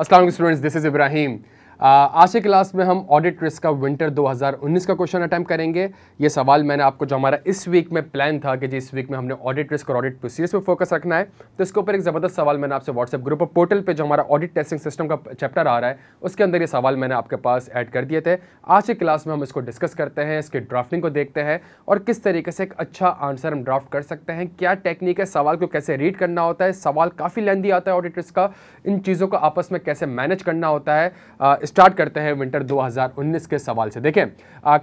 Assalamu alaikum students, this is Ibrahim. आज के class में हम ऑडिट रिस्क का विंटर 2019 का क्वेश्चन अटैम्प्ट करेंगे ये सवाल मैंने आपको जो हमारा इस वीक में प्लान था कि जी इस वीक में हमने ऑडिट रिस्क और ऑडिट प्रोसीजर्स पे फोकस रखना है तो इसके ऊपर एक ज़बरदस्त सवाल मैंने आपसे व्हाट्सएप ग्रुप और पोर्टल पर जो हमारा ऑडिट टेस्टिंग सिस्टम का चैप्टर आ रहा है उसके अंदर ये सवाल मैंने आपके पास ऐड कर दिए थे आज के क्लास में हम इसको डिस्कस करते हैं इसके ड्राफ्टिंग को देखते हैं और किस तरीके से एक अच्छा आंसर हम ड्राफ्ट कर सकते हैं क्या टेक्निक है सवाल को कैसे रीड करना होता है सवाल काफ़ी लेंदी आता है ऑडिट रिस्क का इन चीज़ों को आपस में कैसे मैनेज करना होता है स्टार्ट करते हैं विंटर 2019 के सवाल से देखें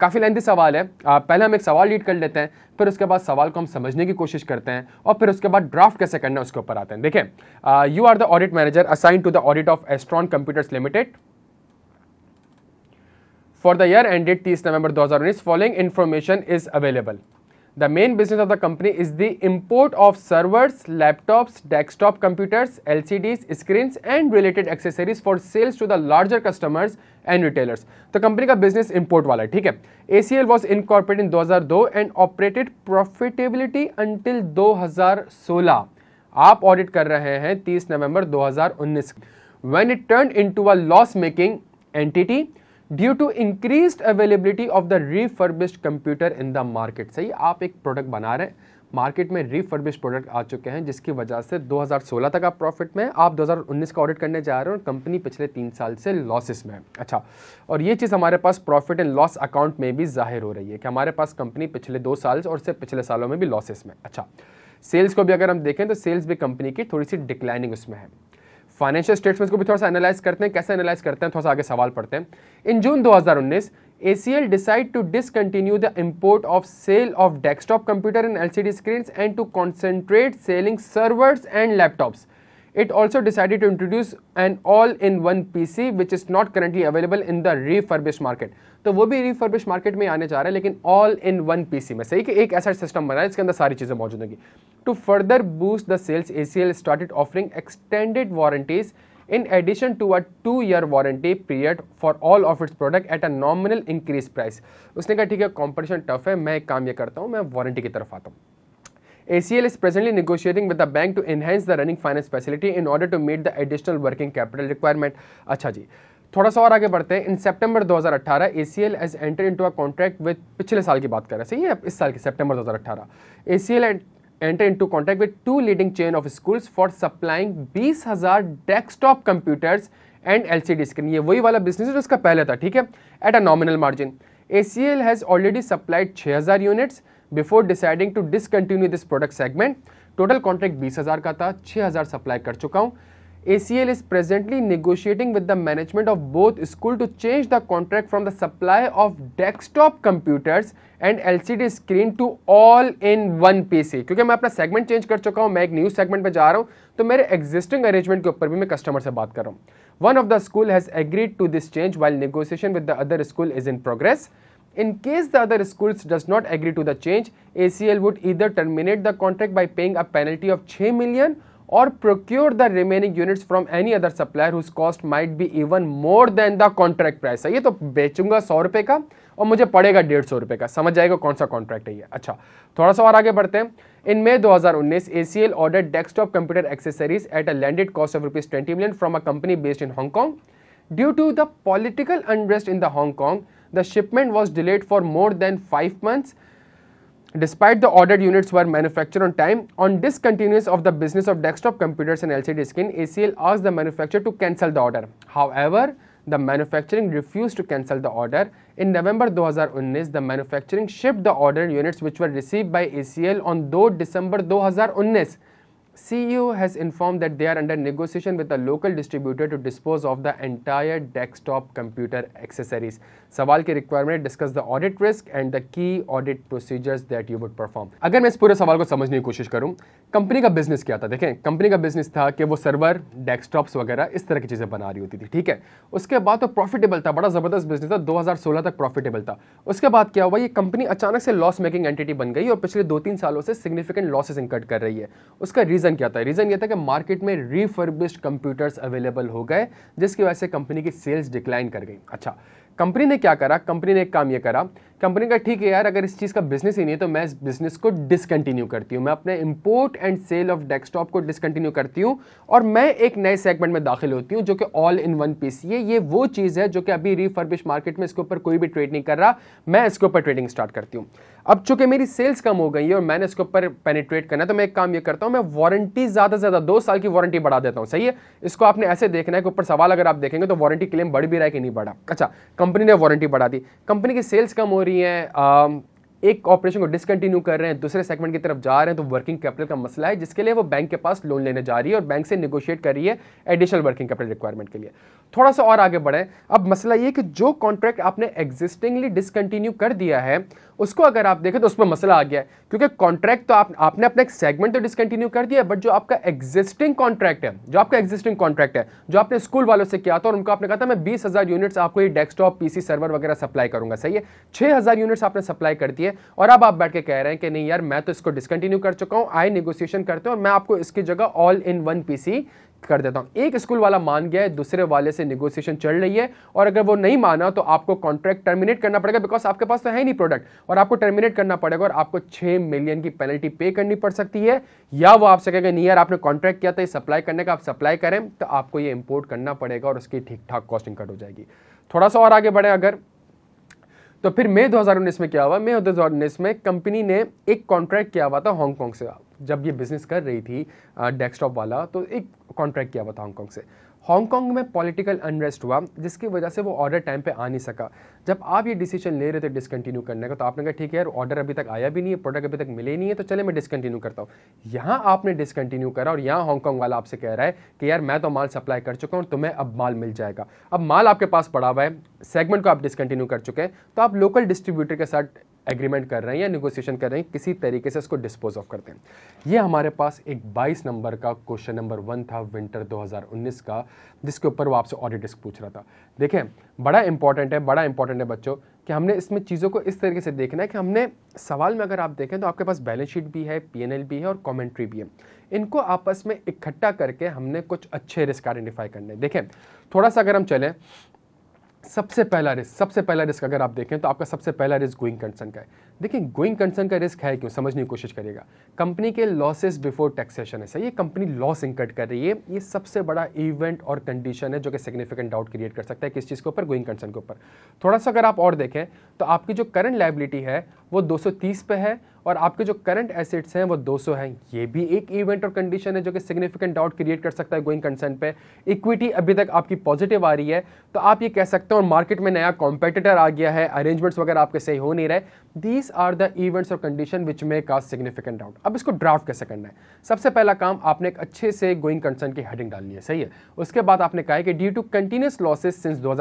काफ़ी लेंथी सवाल है आ, पहले हम एक सवाल रीड कर लेते हैं फिर उसके बाद सवाल को हम समझने की कोशिश करते हैं और फिर उसके बाद ड्राफ्ट कैसे करना है उसके ऊपर आते हैं देखें you are the audit manager assign to the audit of Astron computers limited for the year ended तीस नवंबर 2019 following information is available the main business of the company is the import of servers laptops desktop computers L C Ds screen and related accessories for sales to the larger customers and retailers तो company का business import वाला है ठीक है A C L was incorporate in दो हजार दो and operated profitability until दो हजार सोलह आप ऑडिट कर रहे हैं तीस नवंबर दो हजार उन्नीस when it turn into a loss making entity due to increase availability of the refurbished computer in the market सही आप एक प्रोडक्ट बना रहे हैं मार्केट में रिफर्बिश प्रोडक्ट आ चुके हैं जिसकी वजह से 2016 तक आप प्रॉफिट में आप 2019 का ऑडिट करने जा रहे हो और कंपनी पिछले तीन साल से लॉसेस में है अच्छा और ये चीज़ हमारे पास प्रॉफिट एंड लॉस अकाउंट में भी जाहिर हो रही है कि हमारे पास कंपनी पिछले दो साल और से पिछले सालों में भी लॉसेस में अच्छा सेल्स को भी अगर हम देखें तो सेल्स भी कंपनी की थोड़ी सी डिक्लाइनिंग उसमें है फाइनेंशियल स्टेटमेंट्स को भी थोड़ा सा एनालाइज करते हैं कैसे एनालाइज करते हैं थोड़ा सा आगे सवाल पढ़ते हैं in June 2019 ACL decide to discontinue the import of sale of desktop computer and LCD screens and to concentrate selling servers and laptops It also decided to introduce an all-in-one PC which is not currently available in the refurbished market. तो वो भी refurbish market में आने जा रहा है लेकिन all in one PC में सही कि एक ऐसा सिस्टम बना है जिसके अंदर सारी चीज़ें मौजूद होंगी to further boost the sales A C L started offering extended warranties in addition to a two year warranty period for all of its product at a nominal increase price उसने कहा ठीक है कंपटीशन टफ है मैं एक काम ये करता हूँ मैं वारंटी की तरफ आता हूँ ACL is presently negotiating with the bank to enhance the running finance facility in order to meet the additional working capital requirement. अच्छा जी थोड़ा सा और आगे बढ़ते हैं in September 2018 ACL as enter into a contract with पिछले साल की बात कर रहे हैं सही है इस साल की सितंबर 2018 ACL enter into contract with two leading chain of schools for supplying बीस हजार desktop computers and LCD screen ये वही वाला बिजनेस जो इसका पहले था ठीक है at a nominal margin ACL has already supplied 6000 units before deciding to discontinue this product segment total contract बीस हज़ार का था छह हज़ार सप्लाई कर चुका हूं A C L is presently negotiating with the management of both school to change the contract from the supply of desktop computers and L C D screen to all in one P C क्योंकि मैं अपना segment change कर चुका हूँ मैं एक new segment में जा रहा हूँ तो मेरे एग्जिस्टिंग अरेंजमेंट के ऊपर भी मैं कस्टमर से बात कर रहा हूँ one of the school has agreed to this change while negotiation with the other school is in progress In case the other schools does not agree to the change, ACL would either terminate the contract by paying a penalty of 6 million or procure the remaining units from any other supplier whose cost might be even more than the contract price है ये तो बेचूंगा सौ रुपये का और मुझे पड़ेगा डेढ़ सौ रुपये का समझ जाएगा कौन सा कॉन्ट्रैक्ट है ये अच्छा थोड़ा सा और आगे बढ़ते हैं in May 2019 ACL order desktop computer accessories at a landed cost of rupees twenty million from a company based in Hong Kong due to the political unrest in the Hong Kong The shipment was delayed for more than 5 months despite the ordered units were manufactured on time, on discontinuance of the business of desktop computers and LCD screen, ACL asked the manufacturer to cancel the order. However, the manufacturing refused to cancel the order. In November 2019, the manufacturing shipped the ordered units which were received by ACL on 2 December 2019. CEO has informed that they are under negotiation with a local distributor to dispose of the entire desktop computer accessories. सवाल के requirement discuss the audit risk and the key audit procedures that you would perform अगर मैं इस पूरे सवाल को समझने की कोशिश करूं कंपनी का बिजनेस क्या था देखें कंपनी का बिजनेस था कि वो सर्वर डेस्कटॉप्स वगैरह इस तरह की चीज़ें बना रही होती थी ठीक है उसके बाद तो प्रॉफिटेबल था बड़ा ज़बरदस्त बिजनेस था 2016 तक प्रॉफिटेबल था उसके बाद क्या हुआ ये कंपनी अचानक से लॉस मेकिंग एंटिटी बन गई और पिछले दो तीन सालों से सिग्निफिकेंट लॉसेज इंकट कर रही है उसका रीज़न रीज़न क्या था रीज़न ये था कि मार्केट में रिफर्बिश्ड कंप्यूटर्स अवेलेबल हो गए जिसकी वजह से कंपनी की सेल्स डिक्लाइन कर गई अच्छा कंपनी ने क्या करा कंपनी ने एक काम ये करा कंपनी का ठीक है यार अगर इस चीज़ का बिजनेस ही नहीं है तो मैं इस बिजनेस को डिसकंटिन्यू करती हूँ मैं अपने import and sale of desktop को डिसकंटिन्यू करती हूँ और मैं एक नए सेगमेंट में दाखिल होती हूँ जो कि ऑल इन वन पीस ये ये वो चीज़ है जो कि अभी रिफर्बिश मार्केट में इसके ऊपर कोई भी ट्रेड नहीं कर रहा मैं इसके ऊपर ट्रेडिंग स्टार्ट करती हूँ अब चूंकि मेरी सेल्स कम हो गई है और मैंने इसके ऊपर पेनिट्रेट करना है तो मैं एक काम ये करता हूँ मैं वारंटी ज़्यादा से ज़्यादा दो साल की वारंटी बढ़ा देता हूँ सही है इसको आपने ऐसे देखना है कि ऊपर सवाल अगर आप देखेंगे तो वारंटी क्लेम बढ़ भी रहा है कि नहीं बढ़ा अच्छा कंपनी ने वारंटी बढ़ा दी कंपनी की सेल्स कम हो रही हैं एक ऑपरेशन को डिसकंटिन्यू कर रहे हैं दूसरे सेगमेंट की तरफ जा रहे हैं तो वर्किंग कैपिटल का मसला है जिसके लिए वो बैंक के पास लोन लेने जा रही है और बैंक से निगोशिएट कर रही है एडिशनल वर्किंग कैपिटल रिक्वायरमेंट के लिए थोड़ा सा और आगे बढ़ें अब मसला ये कि जो कॉन्ट्रैक्ट आपने एग्जिस्टिंगली डिसकंटिन्यू कर दिया है उसको अगर आप देखें तो उस पर मसला आ गया है क्योंकि कॉन्ट्रैक्ट तो आप आपने अपना एक सेगमेंट तो डिसकंटिन्यू कर दिया बट जो आपका एग्जिस्टिंग कॉन्ट्रैक्ट है जो आपका एग्जिस्टिंग कॉन्ट्रैक्ट है जो आपने स्कूल वालों से किया था और उनको आपने कहा था मैं बीस हज़ार यूनिट्स आपको ये डेस्कटॉप पीसी सर्वर वगैरह सप्लाई करूंगा सही है छह हज़ार यूनिट्स आपने सप्लाई कर दिए और अब आप बैठ के कह रहे हैं कि नहीं यार मैं तो इसको डिसकंटिन्यू कर चुका हूं आई निगोसिएशन करते हैं और मैं आपको इसकी जगह ऑल इन वन पीसी कर देता हूँ एक स्कूल वाला मान गया है दूसरे वाले से निगोशिएशन चल रही है और अगर वो नहीं माना तो आपको कॉन्ट्रैक्ट टर्मिनेट करना पड़ेगा बिकॉज आपके पास तो है नहीं प्रोडक्ट और आपको टर्मिनेट करना पड़ेगा और आपको छः मिलियन की पेनल्टी पे करनी पड़ सकती है या वो आपसे कहेगा नहीं यार आपने कॉन्ट्रैक्ट किया था ये सप्लाई करने का आप सप्लाई करें तो आपको ये इम्पोर्ट करना पड़ेगा और उसकी ठीक ठाक कॉस्टिंग कट हो जाएगी थोड़ा सा और आगे बढ़े अगर तो फिर मई दो में क्या हुआ मई दो में कंपनी ने एक कॉन्ट्रैक्ट किया हुआ था हांगकॉन्ग से जब ये बिजनेस कर रही थी डेस्कटॉप वाला तो एक कॉन्ट्रैक्ट किया हुआ था हांगकॉन्ग से हांगकॉन्ग में पॉलिटिकल अनरेस्ट हुआ जिसकी वजह से वो ऑर्डर टाइम पे आ नहीं सका जब आप ये डिसीजन ले रहे थे डिसकंटिन्यू करने का तो आपने कहा ठीक है यार ऑर्डर अभी तक आया भी नहीं है प्रोडक्ट अभी तक मिले नहीं है तो चले मैं डिसकंटिन्यू करता हूँ यहाँ आपने डिसकंटिन्यू करा और यहाँ हांगकॉन्ग वाला आपसे कह रहा है कि यार मैं तो माल सप्लाई कर चुका हूँ तुम्हें अब माल मिल जाएगा अब माल आपके पास पड़ा हुआ है सेगमेंट को आप डिसकंटिन्यू कर चुके हैं तो आप लोकल डिस्ट्रीब्यूटर के साथ एग्रीमेंट कर रहे हैं या निगोसिएशन कर रहे हैं किसी तरीके से उसको डिस्पोज ऑफ करते हैं ये हमारे पास एक 22 नंबर का क्वेश्चन नंबर वन था विंटर 2019 का जिसके ऊपर वो आपसे ऑडिट डिस्क पूछ रहा था देखें बड़ा इंपॉर्टेंट है बड़ा इंपॉर्टेंट है बच्चों कि हमने इसमें चीज़ों को इस तरीके से देखना है कि हमने सवाल में अगर आप देखें तो आपके पास बैलेंस शीट भी है पी भी है और कॉमेंट्री भी है इनको आपस में इकट्ठा करके हमने कुछ अच्छे रिस्क आइडेंटिफाई करने देखें थोड़ा सा अगर हम चलें सबसे पहला रिस्क सबसे पहला रिस्क अगर आप देखें तो आपका सबसे पहला रिस्क गोइंग कंसर्न का है देखिए गोइंग कंसर्न का रिस्क है क्यों समझने की कोशिश करिएगा कंपनी के लॉसेस बिफोर टैक्सेशन है सही ये कंपनी लॉस इंकट कर रही है ये सबसे बड़ा इवेंट और कंडीशन है जो कि सिग्निफिकेंट डाउट क्रिएट कर सकता है किस चीज़ के ऊपर गोइंग कंसर्न के ऊपर थोड़ा सा अगर आप और देखें तो आपकी जो करंट लाइबिलिटी है वो 230 पे है और आपके जो करंट एसेट्स हैं वो 200 हैं ये भी एक इवेंट और कंडीशन है जो कि सिग्निफिकेंट डाउट क्रिएट कर सकता है गोइंग कंसर्न पे इक्विटी अभी तक आपकी पॉजिटिव आ रही है तो आप ये कह सकते हो मार्केट में नया कॉम्पिटिटर आ गया है अरेंजमेंट्स वगैरह आपके सही हो नहीं रहे दीज आर द इवेंट्स और condition which may cause significant doubt अब इसको ड्राफ्ट कैसे करना है सबसे पहला काम आपने एक अच्छे से गोइंग कंसर्न की हेडिंग डालनी है सही है उसके बाद आपने कहा है कि due to continuous losses since दो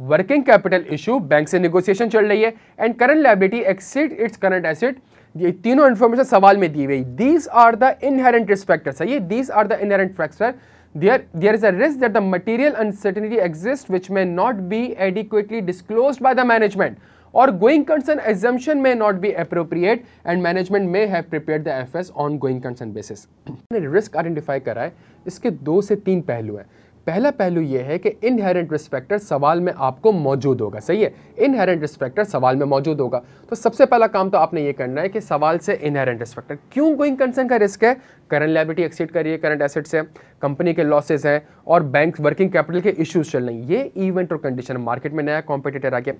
वर्किंग कैपिटल इशू बैंक से निगोसिएशन चल रही है and current liability exceed its current asset ये तीनों इन्फॉर्मेशन सवाल में दी गई these are the inherent risk है ये these are the inherent factor there there is a risk that the material uncertainty exist which may not be adequately disclose by the management और going concern assumption may not be appropriate and management may have prepare the F S on going concern basis risk identify करा है इसके दो से तीन पहलू हैं पहला पहलू यह है कि इनहेरेंट रिस्पेक्टर सवाल में आपको मौजूद होगा सही है इनहेरेंट रिस्पेक्टर सवाल में मौजूद होगा तो सबसे पहला काम तो आपने ये करना है कि सवाल से इनहेरेंट रिस्पेक्टर क्यों गोइंग कंसर्न का रिस्क है करंट लाइबिलिटी एक्सीड करिए करंट एसेट से कंपनी के लॉसेज हैं और बैंक वर्किंग कैपिटल के इश्यूज चल रहे हैं ये इवेंट और कंडीशन मार्केट में नया कॉम्पिटिटर आ गया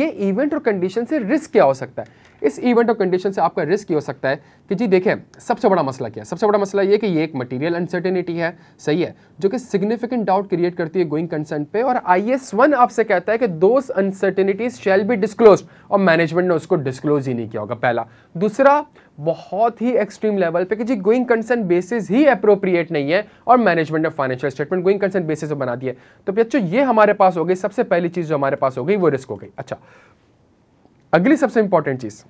ये इवेंट और कंडीशन से रिस्क क्या हो सकता है इस इवेंट और कंडीशन से आपका रिस्क ये हो सकता है कि जी देखें सबसे बड़ा मसला क्या सबसे बड़ा मसला ये कि ये एक मटीरियल अनसर्टेनिटी है सही है जो कि सिग्निफिकेंट डाउट क्रिएट करती है गोइंग कंसर्न पे और आई एस वन आपसे कहता है कि दो अनसर्टेनिटीज शैल बी डिस्क्लोज और मैनेजमेंट ने उसको डिस्क्लोज ही नहीं किया होगा पहला दूसरा बहुत ही एक्सट्रीम लेवल पे कि जी गोइंग कंसर्न बेसिस ही अप्रोप्रिएट नहीं है और management of financial statement going concern basis पे बना दिया तो बच्चों ये हमारे पास हो गई सबसे पहली चीज़ जो हमारे पास हो गई वो रिस्क हो गई अच्छा अगली सबसे इंपॉर्टेंट चीज़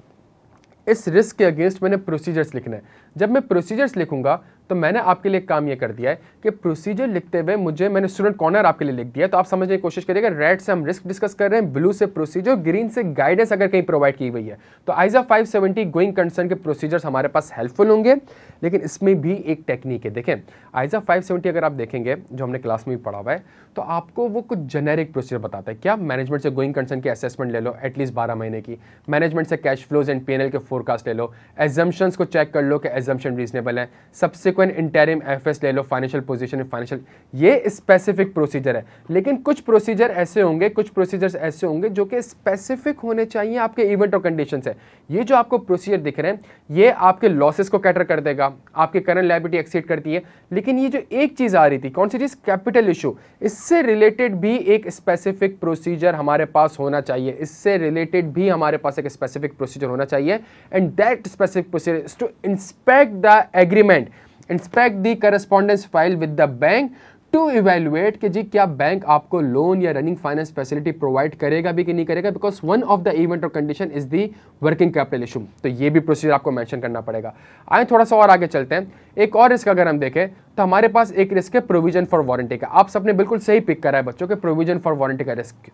इस रिस्क के अगेंस्ट मैंने प्रोसीजर्स लिखना है जब मैं प्रोसीजर्स लिखूंगा तो मैंने आपके लिए काम ये कर दिया है कि प्रोसीजर लिखते हुए मुझे मैंने स्टूडेंट कॉर्नर आपके लिए लिख दिया तो आप समझने की कोशिश करिएगा रेड से हम रिस्क डिस्कस कर रहे हैं ब्लू से प्रोसीजर ग्रीन से गाइडेंस अगर कहीं प्रोवाइड की गई है तो आइजा 570 गोइंग कंसर्न के प्रोसीजर्स हमारे पास हेल्पफुल होंगे लेकिन इसमें भी एक टेक्निक है देखें आइजा फाइव अगर आप देखेंगे जो हमने क्लास में भी पढ़ा हुआ है तो आपको वो कुछ जेनेरिक प्रोसीजर बताता है क्या मैनेजमेंट से गोइंग कंसर्न की असेसमेंट ले लो एटलीस्ट बारह महीने की मैनेजमेंट से कैश फ्लोज एंड पी के फोरकास्ट ले लो एजम्पन्स को चेक कर लो कि एजम्पन रीजनेबल है सबसे सब्सिक्वेंट इंटेरिम एफ ले लो फाइनेंशियल पोजिशन फाइनेंशियल ये स्पेसिफिक प्रोसीजर है लेकिन कुछ प्रोसीजर ऐसे होंगे कुछ प्रोसीजर्स ऐसे होंगे जो कि स्पेसिफिक होने चाहिए आपके इवेंट और कंडीशन है ये जो आपको प्रोसीजर दिख रहे हैं ये आपके लॉसेस को कैटर कर देगा आपके करंट लाइबिलिटी एक्सीड करती है लेकिन ये जो एक चीज़ आ रही थी कौन सी चीज़ कैपिटल इशू इससे रिलेटेड भी एक स्पेसिफिक प्रोसीजर हमारे पास होना चाहिए इससे रिलेटेड भी हमारे पास एक स्पेसिफिक प्रोसीजर होना चाहिए and that specific procedure to inspect the agreement inspect the correspondence file with the bank to evaluate कि जी क्या बैंक आपको लोन या रनिंग फाइनेंस फैसिलिटी प्रोवाइड करेगा भी कि नहीं करेगा because one of the event और condition is the working capital issue तो ये भी प्रोसीजर आपको मेंशन करना पड़ेगा आए थोड़ा सा और आगे चलते हैं एक और रिस्क अगर हम देखें तो हमारे पास एक रिस्क है प्रोविजन फॉर वारंटी का आप सबने बिल्कुल सही पिक करा है बच्चों के प्रोविजन फॉर वारंटी का रिस्क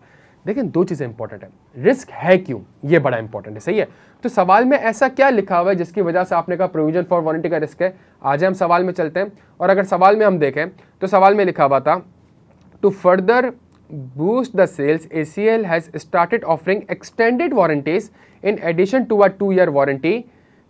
लेकिन दो चीज़ें इंपॉर्टेंट है रिस्क है क्यों ये बड़ा इंपॉर्टेंट है सही है तो सवाल में ऐसा क्या लिखा हुआ है जिसकी वजह से आपने कहा प्रोविजन फॉर वारंटी का रिस्क है आज हम सवाल में चलते हैं और अगर सवाल में हम देखें तो सवाल में लिखा हुआ था to further sales A C L has started offering extended warranties in addition to a two year warranty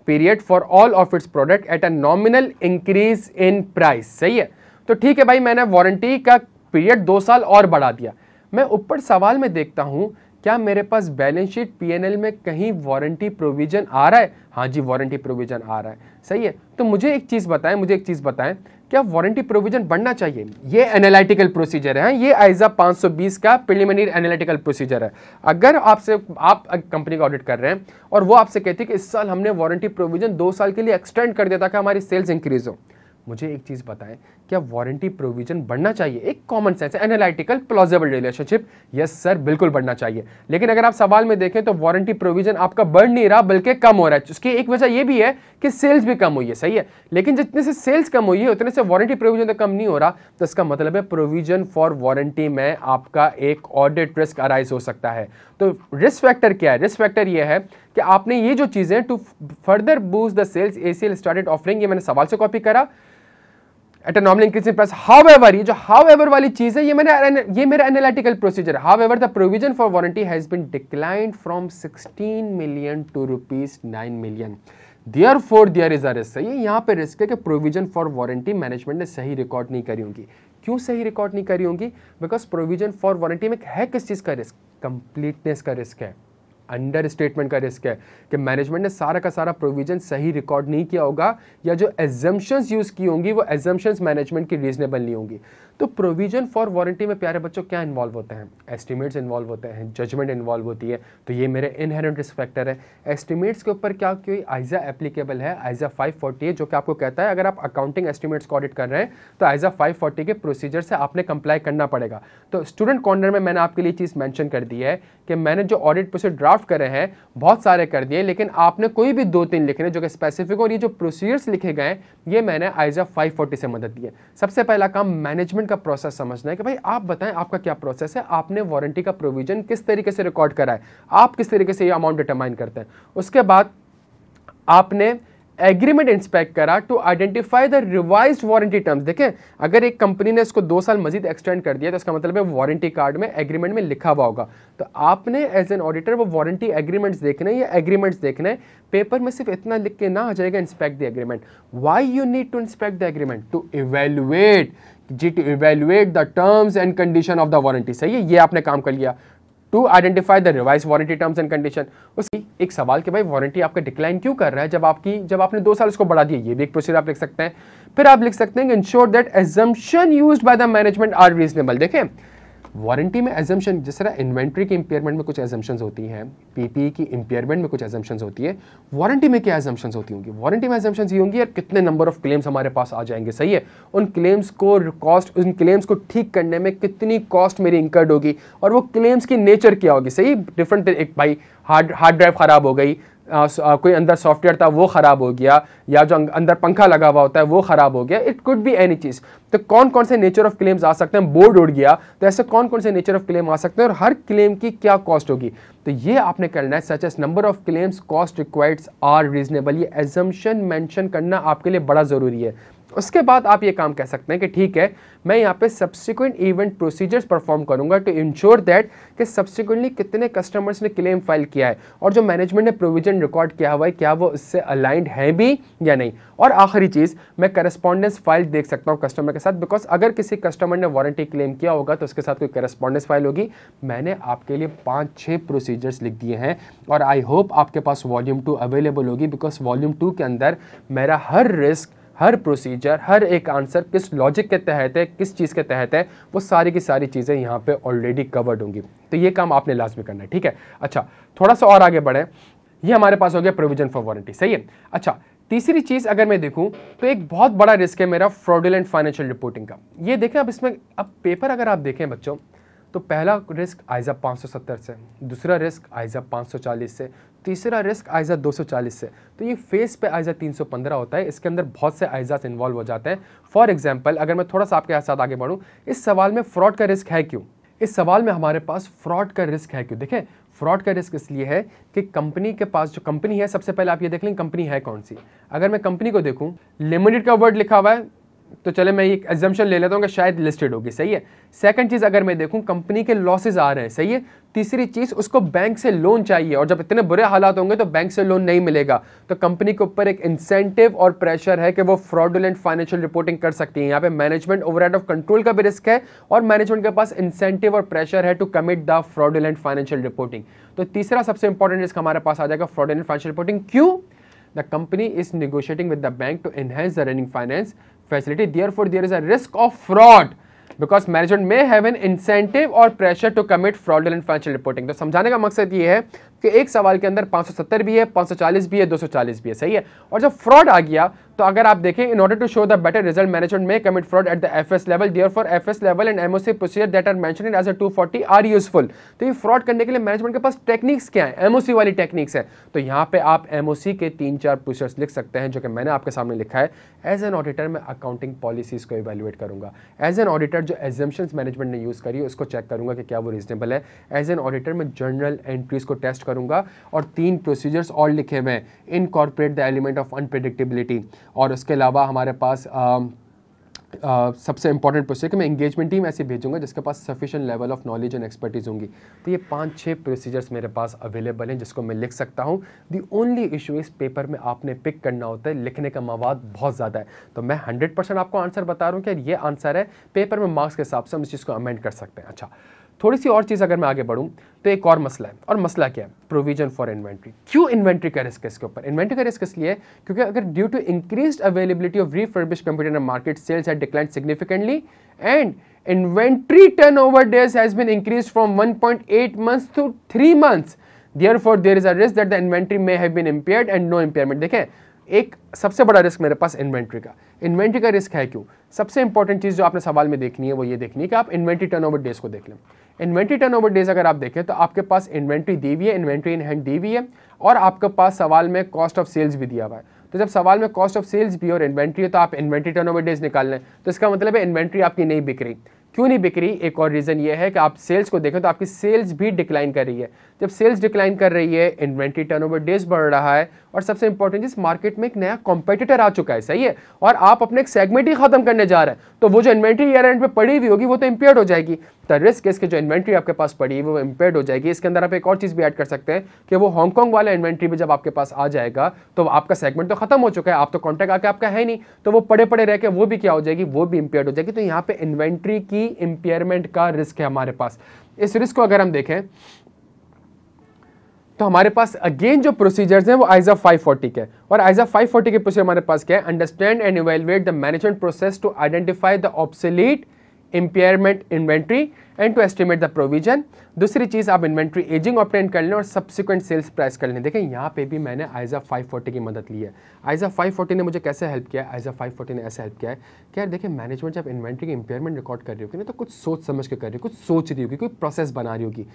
period for all of its product at a nominal increase in price सही है तो ठीक है भाई मैंने वारंटी का period दो साल और बढ़ा दिया मैं ऊपर सवाल में देखता हूँ क्या मेरे पास बैलेंस शीट पीएनएल में कहीं वारंटी प्रोविजन आ रहा है हाँ जी वारंटी प्रोविजन आ रहा है सही है तो मुझे एक चीज़ बताएं मुझे एक चीज़ बताएं क्या वारंटी प्रोविजन बढ़ना चाहिए ये एनालिटिकल प्रोसीजर है हाँ, ये आइजा 520 का प्रिलिमिनरी एनालिटिकल प्रोसीजर है अगर आपसे आप कंपनी का ऑडिट कर रहे हैं और वो आपसे कहती है कि इस साल हमने वारंटी प्रोविजन दो साल के लिए एक्सटेंड कर दिया था हमारी सेल्स इंक्रीज हो मुझे एक चीज़ बताएं क्या वारंटी प्रोविजन बढ़ना चाहिए एक common sense analytical plausible relationship yes sir बिल्कुल बढ़ना चाहिए लेकिन अगर आप सवाल में देखें तो वारंटी प्रोविजन आपका बढ़ नहीं रहा बल्कि कम हो रहा है उसकी एक वजह यह भी है कि सेल्स भी कम हुई है सही है लेकिन जितने से सेल्स कम हुई है उतने से वारंटी प्रोविजन तो कम नहीं हो रहा तो इसका मतलब है प्रोविजन फॉर वारंटी में आपका एक ऑडिट रिस्क अराइज हो सकता है तो रिस्क फैक्टर क्या है रिस्क फैक्टर यह है कि आपने ये जो चीज़ें to further boost the sales ACL started offering ये मैंने सवाल से कॉपी करा at a normal increase in price however ये जो हाउ एवर वाली चीज है ये मेरा ये मेरा analytical procedure however the provision for warranty has been declined from 16 million to rupees nine million therefore there is a risk ये यहाँ पे रिस्क है कि प्रोविजन फॉर वारंटी मैनेजमेंट ने सही रिकॉर्ड नहीं करी होंगी क्यों सही रिकॉर्ड नहीं करी होंगी बिकॉज प्रोविजन फॉर वारंटी में है किस चीज़ का रिस्क कंप्लीटनेस का रिस्क है अंडर स्टेटमेंट का रिस्क है कि मैनेजमेंट ने सारा का सारा प्रोविजन सही रिकॉर्ड नहीं किया होगा या जो एजम्पन्स यूज़ की होंगी वो एजम्पन्स मैनेजमेंट की रीजनेबल नहीं होंगी तो प्रोविजन फॉर वारंटी में प्यारे बच्चों क्या इन्वॉल्व होते हैं एस्टिमेट्स इन्वॉल्व होते हैं जजमेंट इन्वॉल्व होती है तो ये मेरे इनहेरेंट रिस्क फैक्टर है एस्टिमेट्स के ऊपर क्या कोई आइजा एप्लीकेबल है आइजा 540 है जो कि आपको कहता है अगर आप अकाउंटिंग एस्टिमेट्स को ऑडिट कर रहे हैं तो आइजा 540 के प्रोसीजर से आपने कंप्लाई करना पड़ेगा तो स्टूडेंट कॉर्नर में मैंने आपके लिए चीज़ मैंशन कर दी है कि मैंने जो ऑडिट प्रोसीजर ड्राफ्ट करे हैं बहुत सारे कर दिए लेकिन आपने कोई भी दो तीन लिखने जो कि स्पेसिफिक और ये जो प्रोसीजर्स लिखे गए ये मैंने आइजा फाइव से मदद दी है सबसे पहला काम मैनेजमेंट का प्रोसेस समझना है कि भाई आप बताएं आपका क्या प्रोसेस है आपने वारंटी का प्रोविजन किस तरीके से रिकॉर्ड करा है आप किस तरीके से ये अमाउंट डिटरमाइन करते हैं उसके बाद आपने एग्रीमेंट इंस्पेक्ट करा to identify the revise warranty terms देखें अगर एक कंपनी ने इसको दो साल मजीद एक्सटेंड कर दिया तो इसका मतलब है वारंटी कार्ड में एग्रीमेंट में लिखा हुआ होगा तो आपने एज एन ऑडिटर वो वारंटी एग्रीमेंट्स देखने या एग्रीमेंट्स देखने पेपर में सिर्फ इतना लिख के ना आ जाएगा inspect the agreement why you need to inspect the agreement to evaluate जी to evaluate the terms and condition of the warranty सही है ये आपने काम कर लिया to identify the revise warranty terms and condition उसकी एक सवाल कि भाई वारंटी आपका डिक्लाइन क्यों कर रहा है जब आपकी जब आपने दो साल उसको बढ़ा दिया ये भी एक प्रोसीजर आप लिख सकते हैं फिर आप लिख सकते हैं ensure that assumption use by the management are reasonable देखें वारंटी में एजम्पन जिस तरह इन्वेंट्री की इम्पेयरमेंट में कुछ एजम्पन होती हैं पीपी e की इम्पेयरमेंट में कुछ एजम्पन होती है वारंटी में क्या एजम्पन होती होंगी वारंटी में एजम्पन ये होंगी यार कितने नंबर ऑफ क्लेम्स हमारे पास आ जाएंगे सही है उन क्लेम्स को कॉस्ट उन क्लेम्स को ठीक करने में कितनी कॉस्ट मेरी इंकर्ड होगी और वो क्लेम्स की नेचर क्या होगी सही डिफरेंट एक भाई हार्ड हार्ड ड्राइव ख़राब हो गई आ, कोई अंदर सॉफ्टवेयर था वो ख़राब हो गया या जो अंदर पंखा लगा हुआ होता है वो ख़राब हो गया इट कुड बी एनी चीज़ तो कौन कौन से नेचर ऑफ क्लेम्स आ सकते हैं बोर्ड उड़ गया तो ऐसे कौन कौन से नेचर ऑफ क्लेम आ सकते हैं और हर क्लेम की क्या कॉस्ट होगी तो ये आपने करना है such as number of claims cost required are reasonable ये एजम्पन मैंशन करना आपके लिए बड़ा ज़रूरी है उसके बाद आप ये काम कह सकते हैं कि ठीक है मैं यहाँ पे सब्सिक्वेंट इवेंट प्रोसीजर्स परफॉर्म करूँगा टू इंश्योर दैट कि सब्सिक्वेंटली कितने कस्टमर्स ने क्लेम फाइल किया है और जो मैनेजमेंट ने प्रोविजन रिकॉर्ड किया हुआ है क्या वो इससे अलाइंड है भी या नहीं और आखिरी चीज़ मैं करस्पॉन्डेंस फाइल देख सकता हूँ कस्टमर के साथ बिकॉज अगर किसी कस्टमर ने वारंटी क्लेम किया होगा तो उसके साथ कोई करस्पॉन्डेंस फाइल होगी मैंने आपके लिए पाँच छः प्रोसीजर्स लिख दिए हैं और आई होप आपके पास वॉल्यूम टू अवेलेबल होगी बिकॉज वॉल्यूम टू के अंदर मेरा हर रिस्क हर प्रोसीजर हर एक आंसर किस लॉजिक के तहत है किस चीज़ के तहत है वो सारी की सारी चीज़ें यहाँ पे ऑलरेडी कवर्ड होंगी तो ये काम आपने लाजमी करना है ठीक है अच्छा थोड़ा सा और आगे बढ़ें ये हमारे पास हो गया प्रोविजन फॉर वारंटी सही है अच्छा तीसरी चीज़ अगर मैं देखूं तो एक बहुत बड़ा रिस्क है मेरा फ्रॉडुलेंट फाइनेंशियल रिपोर्टिंग का ये देखें अब इसमें अब पेपर अगर आप देखें बच्चों तो पहला रिस्क आयजा 570 से दूसरा रिस्क आयजा 540 से तीसरा रिस्क आयजा 240 से तो ये फेस पे आयजा 315 होता है इसके अंदर बहुत से आयजाज इन्वॉल्व हो जाते हैं फॉर एग्जाम्पल अगर मैं थोड़ा सा आपके साथ आगे बढ़ूँ इस सवाल में फ्रॉड का रिस्क है क्यों इस सवाल में हमारे पास फ्रॉड का रिस्क है क्यों देखें फ्रॉड का रिस्क इसलिए है कि कंपनी के पास जो कंपनी है सबसे पहले आप ये देख लें कंपनी है कौन सी अगर मैं कंपनी को देखूं लिमिटेड का वर्ड लिखा हुआ है तो चले मैं एक एग्जाम्पन ले लेता हूँ कि शायद लिस्टेड होगी सही है सेकंड चीज़ अगर मैं देखूँ कंपनी के लॉसेज आ रहे हैं सही है तीसरी चीज़ उसको बैंक से लोन चाहिए और जब इतने बुरे हालात होंगे तो बैंक से लोन नहीं मिलेगा तो कंपनी के ऊपर एक इंसेंटिव और प्रेशर है कि वो फ्रॉडुलेंट फाइनेंशियल रिपोर्टिंग कर सकती है यहाँ पे मैनेजमेंट ओवर ऑफ कंट्रोल का भी रिस्क है और मैनेजमेंट के पास इंसेंटिव और प्रेशर है to commit the fraudulent financial reporting तो तीसरा सबसे इंपॉर्टेंट रिस्क हमारे पास आ जाएगा फ्रॉडुलेंट फाइनेंशियल रिपोर्टिंग क्यों the company is negotiating with the bank to enhance the running finance facility therefore there is a risk of fraud because management may have an incentive और pressure to commit fraud and financial reporting तो समझाने का मकसद ये है कि एक सवाल के अंदर 570 भी है 540 भी है 240 भी है सही है और जब फ्रॉड आ गया तो अगर आप देखें in order to show the better result management may commit fraud at the FS level dear for FS level and MOC procedure that are मैं एज अ 240 आर यूजफुल तो ये फ्रॉड करने के लिए मैनेजमेंट के पास टेक्निक्स क्या है MOC वाली टेक्निक्स है तो यहाँ पे आप एमओसी के तीन चार प्रोसीजर्स लिख सकते हैं जो कि मैंने आपके सामने लिखा है एज एन ऑडिटर मैं अकाउंटिंग पॉलिसीज को इवेलुएट करूंगा एज एन ऑडिटर जो एजम्पन मैनेजमेंट ने यूज़ करी उसको चेक करूंगा कि क्या वो रीजनेबल है एज एन ऑडिटर मैं जनरल एंट्रीज को टेस्ट करूंगा और तीन प्रोसीजर्स और लिखे हुए हैं in the element of unpredictability और उसके अलावा हमारे पास आ, सबसे इंपॉर्टेंट प्रोसीजर कि मैं इंगेजमेंट टीम ऐसी भेजूंगा जिसके पास sufficient level of knowledge and expertise होंगी तो ये पांच छह प्रोसीजर्स मेरे पास अवेलेबल हैं जिसको मैं लिख सकता हूँ दी ओनली इशू इस पेपर में आपने पिक करना होता है लिखने का मवाद बहुत ज़्यादा है तो मैं हंड्रेड परसेंट आपको आंसर बता रहा हूँ कि ये आंसर है पेपर में मार्क्स के हिसाब से हम इस चीज़ को अमेंड कर सकते हैं अच्छा थोड़ी सी और चीज़ अगर मैं आगे बढ़ूँ तो एक और मसला है और मसला क्या है प्रोविजन फॉर इन्वेंट्री क्यों इन्वेंट्री का रिस्क इसके ऊपर इन्वेंट्री का रिस्क इसलिए क्योंकि अगर due to increase availability of refurbish computer market sales है decline significantly and inventory turn over days has been increase from eight month to three months therefore is a risk that the inventory may have been impair and no impairment देखें एक सबसे बड़ा risk मेरे पास inventory का inventory का risk है क्यों सबसे इंपॉर्टेंट चीज़ जो आपने सवाल में देखनी है वो ये देखनी है कि आप इन्वेंट्री टर्न ओवर डेज को देख लें इन्वेंट्री ओवर डेज अगर आप देखें तो आपके पास इन्वेंट्री दी हुई है इन्वेंट्री इन हैंड दी हुई है और आपके पास सवाल में कॉस्ट ऑफ सेल्स भी दिया हुआ है तो जब सवाल में कॉस्ट ऑफ सेल्स भी और इन्वेंट्री है तो आप इन्वेंट्री टर्न ओवर डेज निकाल लें तो इसका मतलब है इन्वेंट्री आपकी नहीं बिक रही क्यों नहीं बिक रही एक और रीज़न ये है कि आप सेल्स को देखें तो आपकी सेल्स भी डिक्लाइन कर रही है जब सेल्स डिक्लाइन कर रही है इन्वेंट्री टर्नओवर डेज बढ़ रहा है और सबसे इंपॉर्टेंट इस मार्केट में एक नया कॉम्पिटिटर आ चुका है सही है और आप अपने एक सेगमेंट ही खत्म करने जा रहे हैं तो वो जो इन्वेंट्री ईयर एंड पे पड़ी हुई होगी वो तो इम्पेयर हो जाएगी तो रिस्क इसके जो इन्वेंट्री आपके पास पड़ी है वो इम्पेयर हो जाएगी इसके अंदर आप एक और चीज़ भी ऐड कर सकते हैं कि वो हांगकॉन्ग वाला इन्वेंट्री भी जब आपके पास आ जाएगा तो आपका सेगमेंट तो खत्म हो चुका है आप तो कॉन्टैक्ट आके आपका है नहीं तो वो पड़े पड़े रह के वो भी क्या हो जाएगी वो भी इम्पेयर हो जाएगी तो यहाँ पे इन्वेंट्री की की इंपेयरमेंट का रिस्क है हमारे पास इस रिस्क को अगर हम देखें तो हमारे पास अगेन जो प्रोसीजर्स हैं वो आइजा 540 के और आइजा 540 के प्रोसीजर हमारे पास क्या है understand and evaluate the management process to identify the obsolete impairment inventory and to estimate the provision दूसरी चीज़ आप इन्वेंट्री एजिंग ऑप्टेन कर लें और सब्सिक्वेंट सेल्स प्राइस कर लें देखें यहाँ पे भी मैंने आइजा 540 की मदद ली है आइजा 540 ने मुझे कैसे हेल्प किया है आइजा 540 ने ऐसे हेल्प किया है कि यार देखें मैनेजमेंट जब इन्वेंट्री की इंपेयरमेंट रिकॉर्ड कर रही होगी ना तो कुछ सोच समझ के कर रही हो कुछ सोच रही होगी कोई प्रोसेस बना रही होगी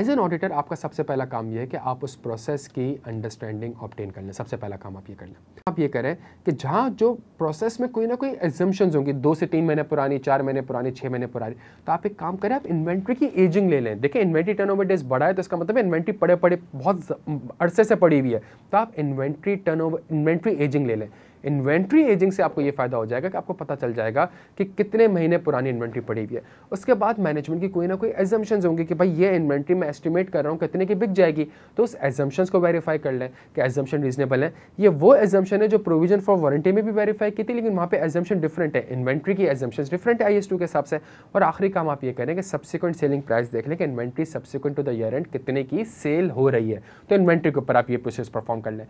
एज एन ऑडिटर आपका सबसे पहला काम यह है कि आप उस प्रोसेस की अंडरस्टैंडिंग ऑप्टेन कर लें सबसे पहला काम आप ये कर लें आप ये करें कि जहाँ जो प्रोसेस में कोई ना कोई एग्जम्पन्स होंगी दो से तीन महीने पुरानी चार महीने पुरानी छः महीने पुरानी तो आप एक काम करें आप इन्वेंट्री की एजिंग ले लें देखिए इन्वेंट्री टर्न ओवर डेज बढ़ा है तो इसका मतलब इन्वेंट्री पड़े पड़े बहुत अरसे से पड़ी हुई है तो आप inventory turn over inventory ageing ले लें इन्वेंट्री एजिंग से आपको ये फ़ायदा हो जाएगा कि आपको पता चल जाएगा कि कितने महीने पुरानी इन्वेंट्री पड़ी हुई है उसके बाद मैनेजमेंट की कोई ना कोई एजम्पन होंगे कि भाई ये इन्वेंट्री मैं एस्टिमेट कर रहा हूँ कितने की बिक जाएगी तो उस एजम्पन्स को वेरीफाई कर लें कि एजम्पन रीजनेबल है ये वो एजम्पन है जो प्रोविजन फॉर वारंटी में भी वेरीफाई की थी लेकिन वहाँ पर एजम्पन डिफरेंट है इन्वेंट्री की एजम्पन डिफरेंट है आई के हिसाब से और आखिरी काम आप ये करें कि सब्सिक्वेंट सेलिंग प्राइस देख लें कि inventory subsequent to the year end कितने की सेल हो रही है तो इन्वेंट्री के ऊपर आप ये प्रोसेस परफॉर्म कर लें